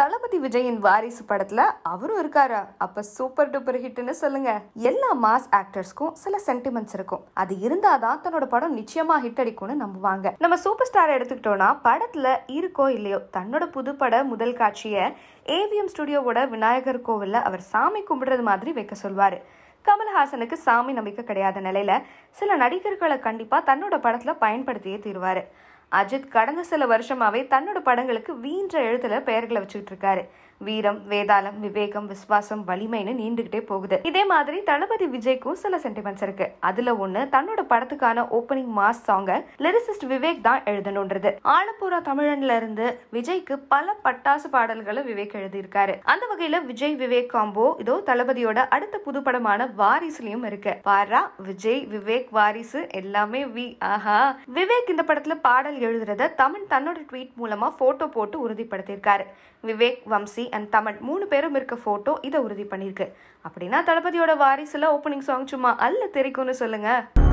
தளபதி விஜயின் வாரிசு படத்துல அவரும் இருக்காரா அப்ப சூப்பர் டூப்பர் ஹிட்னு சொல்லுங்க எல்லா மாஸ் ஆக்டர்ஸ்க்கும் சில சென்டிமெண்ட்ஸ் இருக்கும் அது இருந்தாதான் தன்னோட படம் நிச்சயமா ஹிட் அடிக்கும்னு நம்புவாங்க நம்ம சூப்பர் ஸ்டாரை எடுத்துக்கிட்டோம்னா படத்துல இருக்கோ இல்லையோ தன்னோட புதுப்பட முதல் காட்சியை ஏவிஎம் ஸ்டுடியோவோட விநாயகர் கோவில்ல அவர் சாமி கும்பிடுறது மாதிரி வைக்க சொல்வாரு கமல்ஹாசனுக்கு சாமி நம்பிக்கை கிடையாத நிலையில சில நடிகர்களை கண்டிப்பா தன்னோட படத்துல பயன்படுத்தியே தீர்வாரு அஜித் கடந்த சில வருஷமாவே தன்னோட படங்களுக்கு வீன்ற எழுத்துல பெயர்களை வச்சுக்கிட்டு இருக்காரு வீரம் வேதாளம் விவேகம் விஸ்வாசம் வலிமைன்னு நீண்டுகிட்டே போகுது இதே மாதிரி தளபதி விஜய்க்கும் சில சென்டிமெண்ட்ஸ் இருக்கு அதுல ஒண்ணு தன்னோட படத்துக்கான ஓப்பனிங் மாஸ் சாங்க லிரிசிஸ்ட் விவேக் தான் எழுதணுன்றது ஆலப்புறா தமிழன்ல இருந்து விஜய்க்கு பல பட்டாசு பாடல்களை விவேக் எழுதியிருக்காரு அந்த வகையில விஜய் விவேக் காம்போ இதோ தளபதியோட அடுத்த புதுப்படமான வாரிசுலயும் இருக்கு பாரா விஜய் விவேக் வாரிசு எல்லாமே வி ஆஹா விவேக் இந்த படத்துல பாடல் எழுதுறத தமிழ் தன்னோட ட்வீட் மூலமா போட்டோ போட்டு உறுதிப்படுத்தியிருக்காரு விவேக் வம்சி அண்ட் தமிழ் மூணு பேரும் இருக்க போட்டோ இதை உறுதி பண்ணியிருக்கு அப்படின்னா தளபதியோட வாரிசுல ஓப்பனிங் சாங் சும்மா அல்ல தெரிக்கும்னு சொல்லுங்க